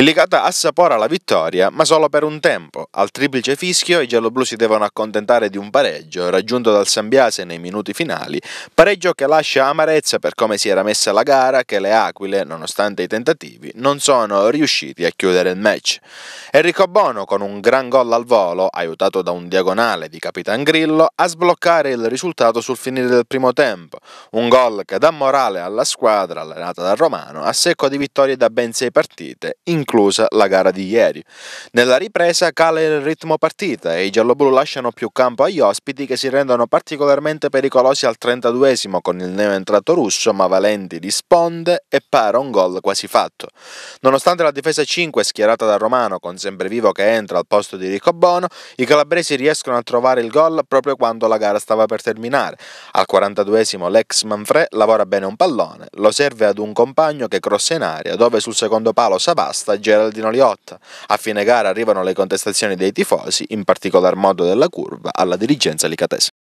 Il Licata assapora la vittoria, ma solo per un tempo. Al triplice fischio i gialloblu si devono accontentare di un pareggio, raggiunto dal Sambiase nei minuti finali, pareggio che lascia amarezza per come si era messa la gara che le Aquile, nonostante i tentativi, non sono riusciti a chiudere il match. Enrico Bono, con un gran gol al volo, aiutato da un diagonale di Capitan Grillo, a sbloccare il risultato sul finire del primo tempo, un gol che dà morale alla squadra allenata dal Romano a secco di vittorie da ben sei partite, in inclusa la gara di ieri. Nella ripresa cala il ritmo partita e i gialloblu lasciano più campo agli ospiti che si rendono particolarmente pericolosi al 32esimo con il neoentrato russo, ma Valenti risponde e para un gol quasi fatto. Nonostante la difesa 5 schierata da Romano con sempre vivo che entra al posto di Riccobono, i calabresi riescono a trovare il gol proprio quando la gara stava per terminare. Al 42esimo l'ex Manfred lavora bene un pallone, lo serve ad un compagno che crossa in aria, dove sul secondo palo Savasta sta Geraldino Liotta. A fine gara arrivano le contestazioni dei tifosi, in particolar modo della curva, alla dirigenza licatese.